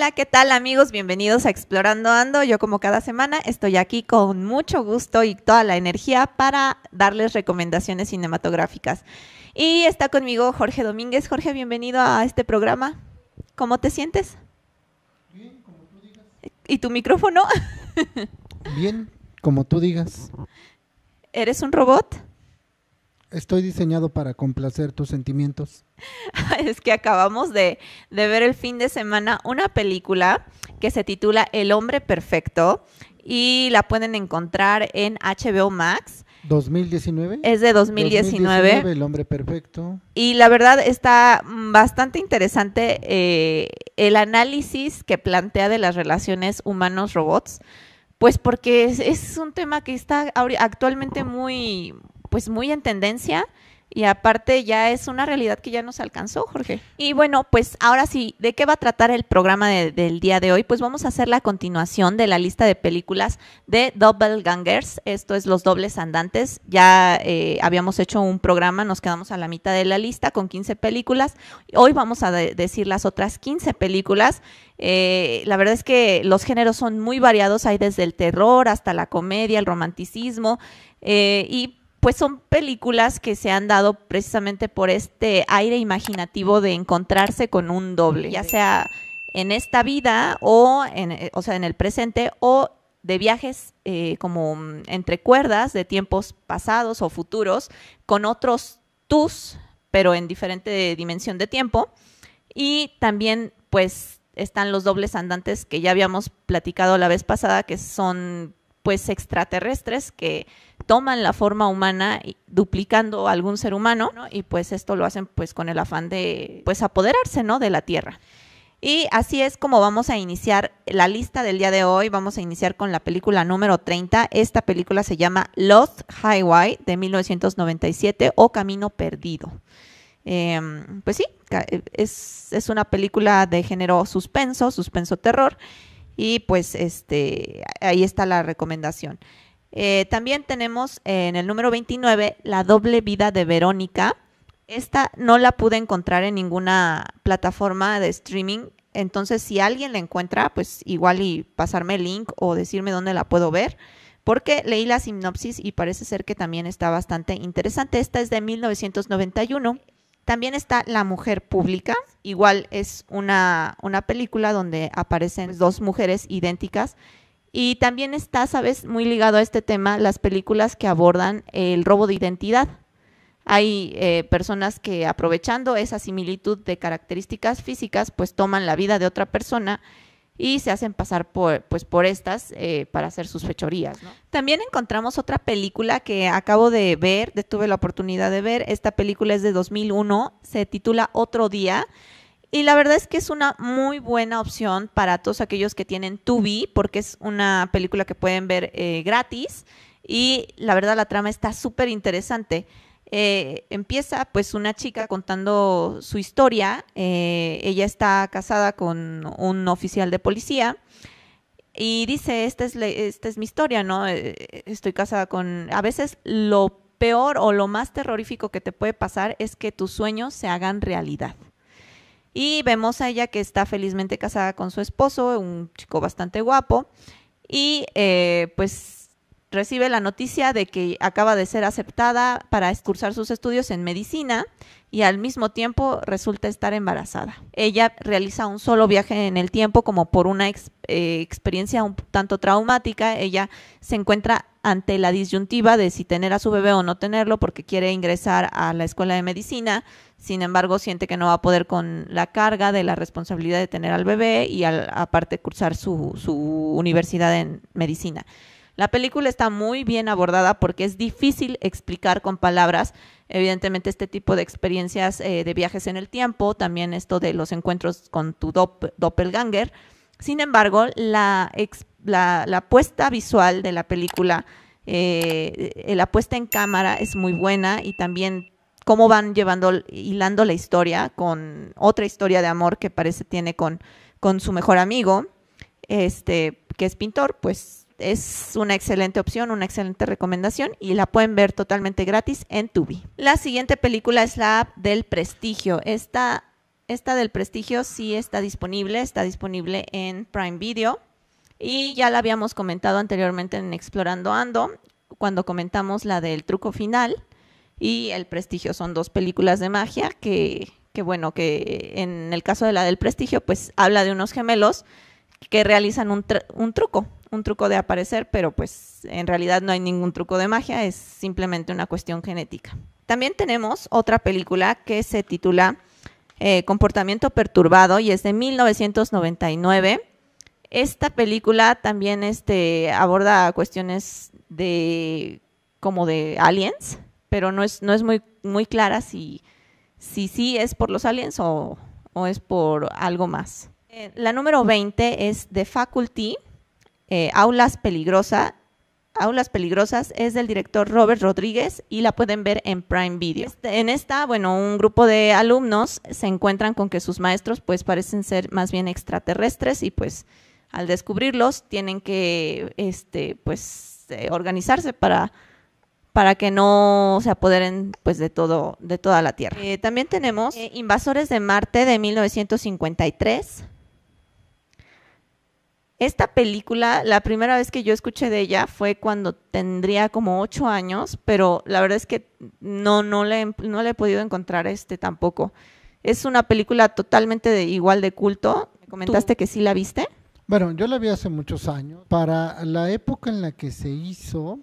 Hola, ¿qué tal amigos? Bienvenidos a Explorando Ando. Yo como cada semana estoy aquí con mucho gusto y toda la energía para darles recomendaciones cinematográficas. Y está conmigo Jorge Domínguez. Jorge, bienvenido a este programa. ¿Cómo te sientes? Bien, como tú digas. ¿Y tu micrófono? Bien, como tú digas. ¿Eres un robot? Estoy diseñado para complacer tus sentimientos. es que acabamos de, ver el fin de semana una película que se titula El hombre perfecto y la pueden encontrar en HBO Max. 2019. Es de 2019. el hombre perfecto. Y la verdad está mm, bastante interesante eh, el análisis que plantea de las relaciones humanos-robots pues porque es, un tema que está actualmente muy, pues muy en tendencia y aparte ya es una realidad que ya nos alcanzó, Jorge. Y bueno, pues ahora sí, ¿de qué va a tratar el programa del día de hoy? Pues vamos a hacer la continuación de la lista de películas de Double Gangers, esto es Los Dobles Andantes. Ya eh, habíamos hecho un programa, nos quedamos a la mitad de la lista con 15 películas. Hoy vamos a decir las otras 15 películas. Eh, la verdad es que los géneros son muy variados, hay desde el terror hasta la comedia, el romanticismo. Eh, y pues son películas que se han dado precisamente por este aire imaginativo de encontrarse con un doble, ya sea en esta vida o, en, eh, o sea, en el presente o de viajes eh, como mm, entre cuerdas de tiempos pasados o futuros con otros tus, pero en diferente dimensión de tiempo. Y también pues están los dobles andantes que ya habíamos platicado la vez pasada, que son pues extraterrestres que toman la forma humana duplicando a algún ser humano y pues esto lo hacen pues con el afán de pues apoderarse, ¿no? de la tierra. Y así es como vamos a iniciar la lista del día de hoy. Vamos a iniciar con la película número 30. Esta película se llama Lost Highway de 1997 o Camino Perdido. Em, pues sí, e, es, una película de género suspenso, suspenso terror. Y pues este, ahí está la recomendación. Eh, también tenemos eh, en el número 29 La doble vida de Verónica. Esta no la pude encontrar en ninguna plataforma de streaming, entonces si alguien la encuentra, pues igual y pasarme el link o decirme dónde la puedo ver, porque leí la sinopsis y parece ser que también está bastante interesante. Esta es de 1991. También está La Mujer Pública, igual es una, una película donde aparecen dos mujeres idénticas y también está, sabes, muy ligado a este tema las películas que abordan el robo de identidad. Hay eh, personas que aprovechando esa similitud de características físicas, pues toman la vida de otra persona y se hacen pasar por, pues, por estas eh, para hacer sus fechorías. También encontramos otra película que acabo de ver, tuve la oportunidad de ver. Esta película es de 2001, se titula Otro Día y la verdad es que es una muy buena opción para todos aquellos que tienen Tubi, porque es una película que pueden ver eh, gratis. Y la verdad la trama está súper interesante. Eh, empieza pues una chica contando su historia. Eh, ella está casada con un oficial de policía y dice, esta es, esta es mi historia, ¿no? Estoy casada con... A veces lo peor o lo más terrorífico que te puede pasar es que tus sueños se hagan realidad. Y vemos a ella que está felizmente casada con su esposo, un chico bastante guapo, y eh, pues recibe la noticia de que acaba de ser aceptada para cursar sus estudios en medicina y al mismo tiempo resulta estar embarazada. Ella realiza un solo viaje en el tiempo como por una eh, experiencia un tanto traumática. Ella se encuentra ante la disyuntiva de si tener a su bebé o no tenerlo porque quiere ingresar a la escuela de medicina sin embargo siente que no va a poder con la carga de la responsabilidad de tener al bebé y al, aparte cursar su, universidad en medicina. La película está muy bien abordada porque es difícil explicar con palabras, evidentemente, este tipo de experiencias eh, de viajes en el tiempo, también esto de los encuentros con tu doppelganger. Sin embargo, la, la, la, puesta visual de la película, eh, la puesta en cámara es muy buena y también cómo van llevando, hilando la historia con otra historia de amor que parece tiene con, su mejor amigo, este, que es pintor, pues es una excelente opción, una excelente recomendación y la pueden ver totalmente gratis en Tubi. La siguiente película es la del prestigio. Esta, esta del prestigio sí está disponible, está disponible en Prime Video y ya la habíamos comentado anteriormente en Explorando Ando cuando comentamos la del truco final y El Prestigio. Son dos películas de magia que, bueno, que en el caso de la del Prestigio, pues habla de unos gemelos que realizan un, truco, un truco de aparecer, pero pues en realidad no hay ningún truco de magia, es simplemente una cuestión genética. También tenemos otra película que se titula eh, Comportamiento Perturbado y es de 1999. Esta película también este, aborda cuestiones de como de aliens, pero no es, no es muy, muy clara si, si sí es por los aliens o, es por algo más. Eh, la número 20 es de Faculty, eh, Aulas Peligrosa. Aulas Peligrosas es del director Robert Rodríguez y la pueden ver en Prime Video. Este, en esta, bueno, un grupo de alumnos se encuentran con que sus maestros pues parecen ser más bien extraterrestres y pues al descubrirlos tienen que este, pues, eh, organizarse para para que no se apoderen pues de todo de toda la Tierra. Eh, también tenemos eh, Invasores de Marte de 1953. Esta película, la primera vez que yo escuché de ella fue cuando tendría como ocho años, pero la verdad es que no, no, le, no le he podido encontrar este tampoco. Es una película totalmente de, igual de culto. Me comentaste que sí la viste. Bueno, yo la vi hace muchos años. Para la época en la que se hizo,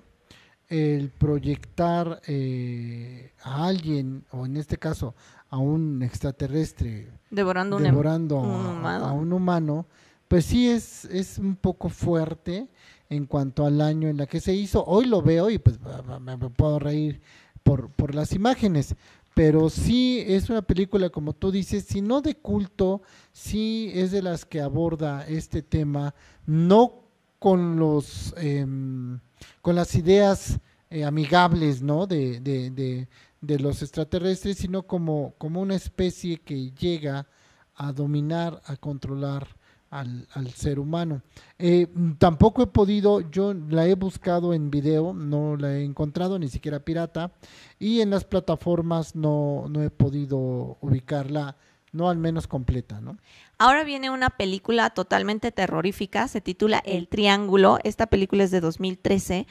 el proyectar eh, a alguien, o en este caso a un extraterrestre, devorando, em-, a, un humano. pues sí es, es un poco fuerte en cuanto al año en la que se hizo. Hoy lo veo y pues me, puedo reír por, por las imágenes, pero sí es una película, como tú dices, si no de culto, sí es de las que aborda este tema, no con los... Em, con las ideas eh, amigables ¿no? De, de, de, los extraterrestres, sino como, como una especie que llega a dominar, a controlar al, al ser humano. Eh, tampoco he podido, yo la he buscado en video, no la he encontrado, ni siquiera pirata, y en las plataformas no, no he podido ubicarla no al menos completa, ¿no? Ahora viene una película totalmente terrorífica, se titula El Triángulo, esta película es de 2013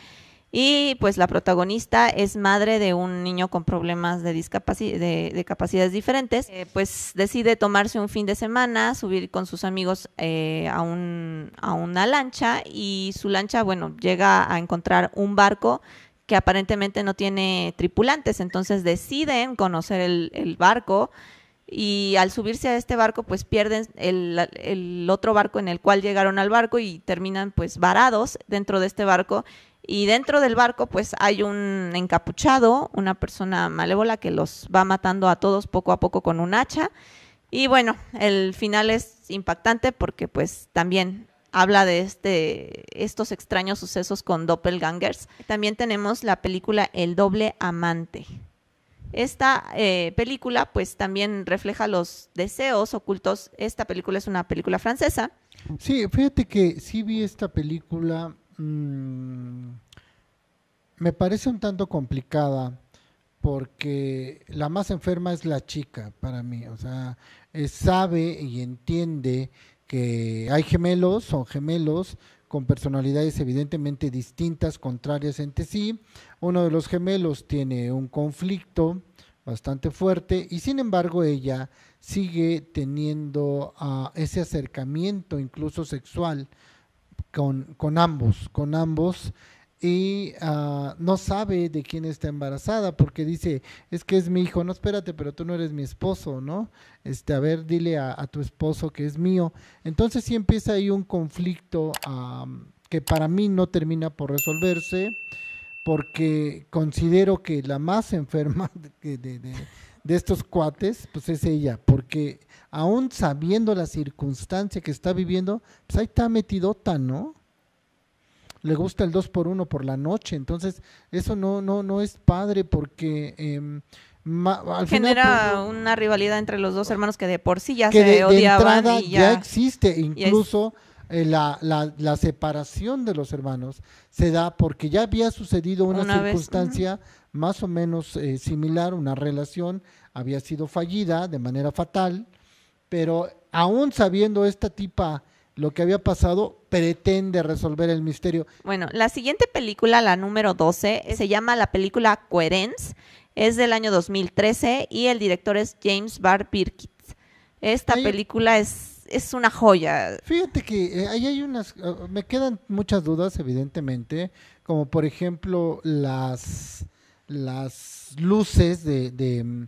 y pues la protagonista es madre de un niño con problemas de, de, capacidades diferentes, eh, pues decide tomarse un fin de semana, subir con sus amigos eh, a, una lancha y su lancha, bueno, llega a encontrar un barco que aparentemente no tiene tripulantes, entonces deciden conocer el barco y al subirse a este barco pues pierden el, otro barco en el cual llegaron al barco y terminan pues varados dentro de este barco y dentro del barco pues hay un encapuchado, una persona malévola que los va matando a todos poco a poco con un hacha y bueno, el final es impactante porque pues también habla de este, estos extraños sucesos con doppelgangers. También tenemos la película El doble amante. Esta eh, película pues también refleja los deseos ocultos. Esta película es una película francesa. Sí, fíjate que sí vi esta película, mm, me parece un tanto complicada porque la más enferma es la chica para mí, o sea, sabe y entiende que hay gemelos, son gemelos, con personalidades evidentemente distintas, contrarias entre sí. Uno de los gemelos tiene un conflicto bastante fuerte y sin embargo ella sigue teniendo ah, ese acercamiento incluso sexual con, con ambos, con ambos y ah, no sabe de quién está embarazada porque dice, es que es mi hijo, no espérate, pero tú no eres mi esposo, ¿no? Este, a ver, dile a, tu esposo que es mío. Entonces sí empieza ahí un conflicto que para mí no termina por resolverse porque considero que la más enferma de, de estos cuates, pues es ella, porque aún sabiendo la circunstancia que está viviendo, pues ahí está metidota, ¿no? le gusta el 2 por 1 por la noche. Entonces, eso no, no, no es padre porque em, genera pues, una rivalidad entre los dos hermanos que de por sí ya se odiaban y ya, existe, incluso eh, la, la, separación de los hermanos se da porque ya había sucedido una, circunstancia más o menos eh, similar, una relación había sido fallida de manera fatal, pero aún sabiendo esta tipa lo que había pasado, pretende resolver el misterio. Bueno, la siguiente película, la número 12, se llama la película Coherence, es del año 2013 y el director es James Barr Birkitt. Esta película es, es una joya. Fíjate que eh, ahí hay unas, eh, me quedan muchas dudas, evidentemente, como por ejemplo las, las luces de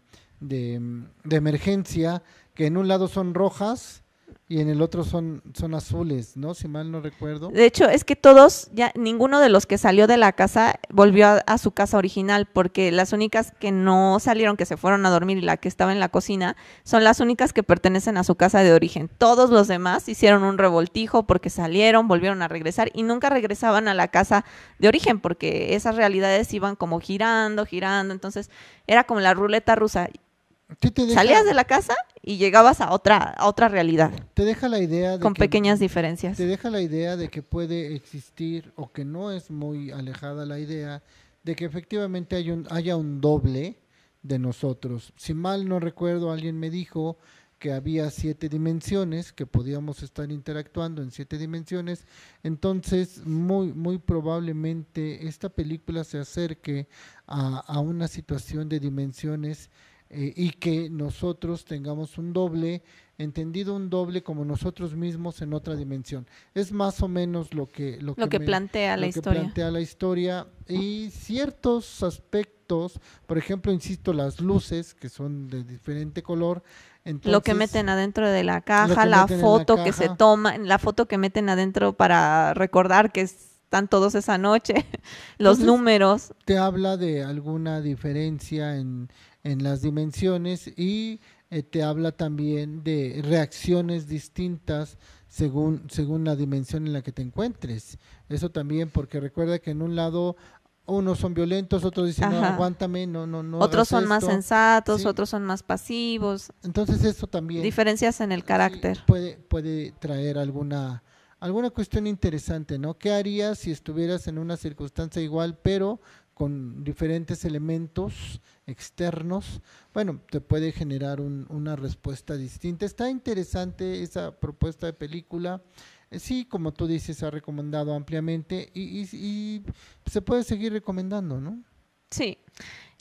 emergencia, que en un lado son rojas y en el otro son, son azules, ¿no? Si mal no recuerdo. De hecho, es que todos, ya ninguno de los que salió de la casa volvió a, a, su casa original, porque las únicas que no salieron, que se fueron a dormir y la que estaba en la cocina, son las únicas que pertenecen a su casa de origen. Todos los demás hicieron un revoltijo porque salieron, volvieron a regresar y nunca regresaban a la casa de origen, porque esas realidades iban como girando, girando, entonces era como la ruleta rusa. Salías de la casa y llegabas a otra, otra realidad. Te deja la idea con pequeñas diferencias. Te deja la idea de que puede existir o que no es muy alejada la idea de que efectivamente haya un doble de nosotros. Si mal no recuerdo, alguien me dijo que había siete dimensiones, que podíamos estar interactuando en siete dimensiones. Entonces, muy, muy probablemente esta película se acerque a, a una situación de dimensiones eh, y que nosotros tengamos un doble, entendido un doble como nosotros mismos en otra dimensión. Es más o menos lo que, lo, que, plantea la historia. Que la historia y ciertos aspectos, por ejemplo, insisto, las luces que son de diferente color. lo que meten adentro de la caja, la foto que se toma, la foto que meten adentro para recordar que es están todos esa noche, los números. Te habla de alguna diferencia en, en las dimensiones y eh, te habla también de reacciones distintas según, según la dimensión en la que te encuentres. Eso también, porque recuerda que en un lado unos son violentos, otros dicen, no, aguántame, no, no, no. Otros son más sensatos, otros son más pasivos. Entonces eso también. Diferencias en el carácter. puede, puede traer alguna alguna cuestión interesante, ¿no? ¿Qué harías si estuvieras en una circunstancia igual, pero con diferentes elementos externos? Bueno, te puede generar una respuesta distinta. Está interesante esa propuesta de película. Eh, sí, como tú dices, ha recomendado ampliamente y, y se puede seguir recomendando, ¿no? Sí.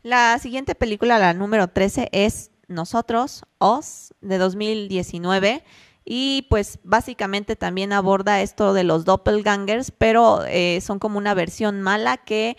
La siguiente película, la número 13, es Nosotros, Os, de 2019 y pues básicamente también aborda esto de los doppelgangers, pero eh, son como una versión mala que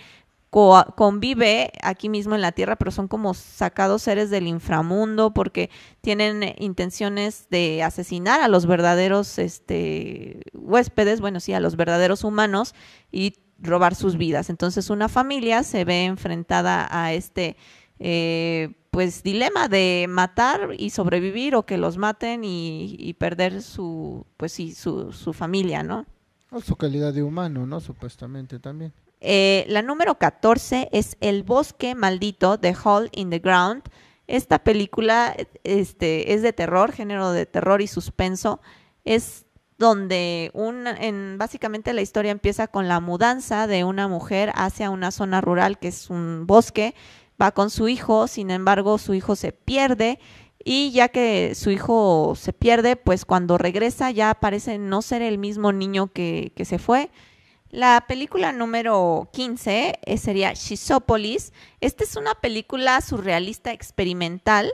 convive aquí mismo en la Tierra, pero son como sacados seres del inframundo porque tienen eh, intenciones de asesinar a los verdaderos este, huéspedes, bueno, sí, a los verdaderos humanos y robar sus vidas. Entonces una familia se ve enfrentada a este... Eh, pues dilema de matar y sobrevivir o que los maten y, perder su pues y su, su familia no o su calidad de humano no supuestamente también eh, la número 14 es El bosque maldito de Hall in the Ground. Esta película este, es de terror, género de terror y suspenso. Es donde un, en, básicamente la historia empieza con la mudanza de una mujer hacia una zona rural que es un bosque va con su hijo, sin embargo su hijo se pierde y ya que su hijo se pierde, pues cuando regresa ya parece no ser el mismo niño que, se fue. La película número 15 eh, sería Shizopolis. Esta es una película surrealista experimental.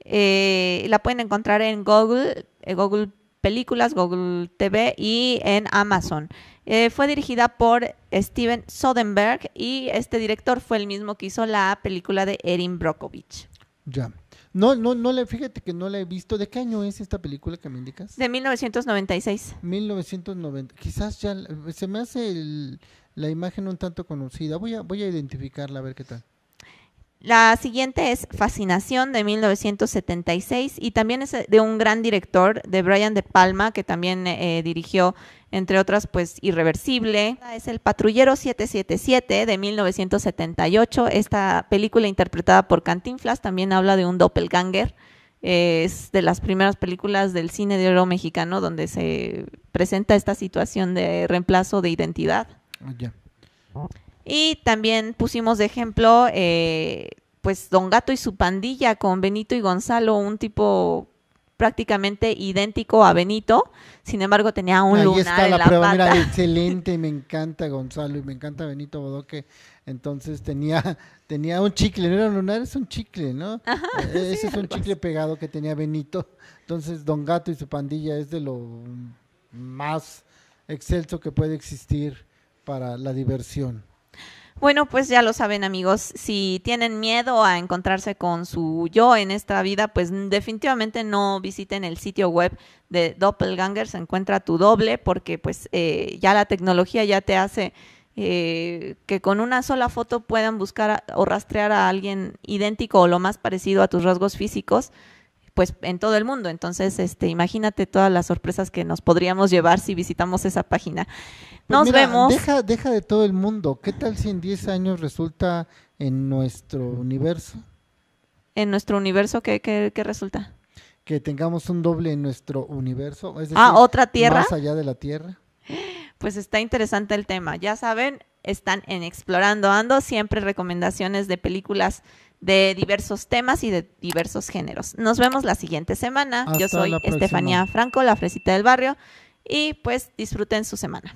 Eh, la pueden encontrar en Google, eh, Google películas, Google TV y en Amazon. Eh, fue dirigida por Steven Soderbergh y este director fue el mismo que hizo la película de Erin Brockovich. Ya. No, no, no, le, fíjate que no la he visto. ¿De qué año es esta película que me indicas? De 1996. 1990. Quizás ya se me hace la imagen un tanto conocida. Voy a, voy a identificarla a ver qué tal. La siguiente es Fascinación de 1976 y también es eh, de un gran director, de Brian De Palma, que también eh, eh, dirigió, entre otras, pues Irreversible. Es El Patrullero 777 de 1978. Esta película interpretada por Cantinflas también habla de un doppelganger. es de las primeras películas del cine de oro mexicano donde se presenta esta situación de reemplazo de identidad. Y también pusimos de ejemplo, eh, pues, Don Gato y su pandilla con Benito y Gonzalo, un tipo prácticamente idéntico a Benito, sin embargo tenía un lunar está la prueba, Mira, excelente, me encanta Gonzalo y me encanta Benito Bodoque. Entonces tenía tenía un chicle, no era un lunar, es un chicle, ¿no? Eh, ese es un chicle pegado que tenía Benito. Entonces Don Gato y su pandilla es de lo más excelso que puede existir para la diversión. Bueno, pues ya lo saben amigos, si tienen miedo a encontrarse con su yo en esta vida, pues definitivamente no visiten el sitio web de Doppelganger, se encuentra tu doble, porque pues eh, ya la tecnología ya te hace eh, que con una sola foto puedan buscar o rastrear a alguien idéntico o lo más parecido a tus rasgos físicos pues en todo el mundo. Entonces, este, imagínate todas las sorpresas que nos podríamos llevar si visitamos esa página. Pues nos vemos. Deja, de todo el mundo. ¿Qué tal si en 10 años resulta en nuestro universo? ¿En nuestro universo qué, qué, resulta? Que tengamos un doble en nuestro universo. Es ah, otra tierra. Más allá de la tierra. Pues está interesante el tema. Ya saben, están en Explorando Ando, siempre recomendaciones de películas de diversos temas y de diversos géneros. Nos vemos la siguiente semana. Yo soy Estefanía Franco, la Fresita del Barrio, y pues disfruten su semana.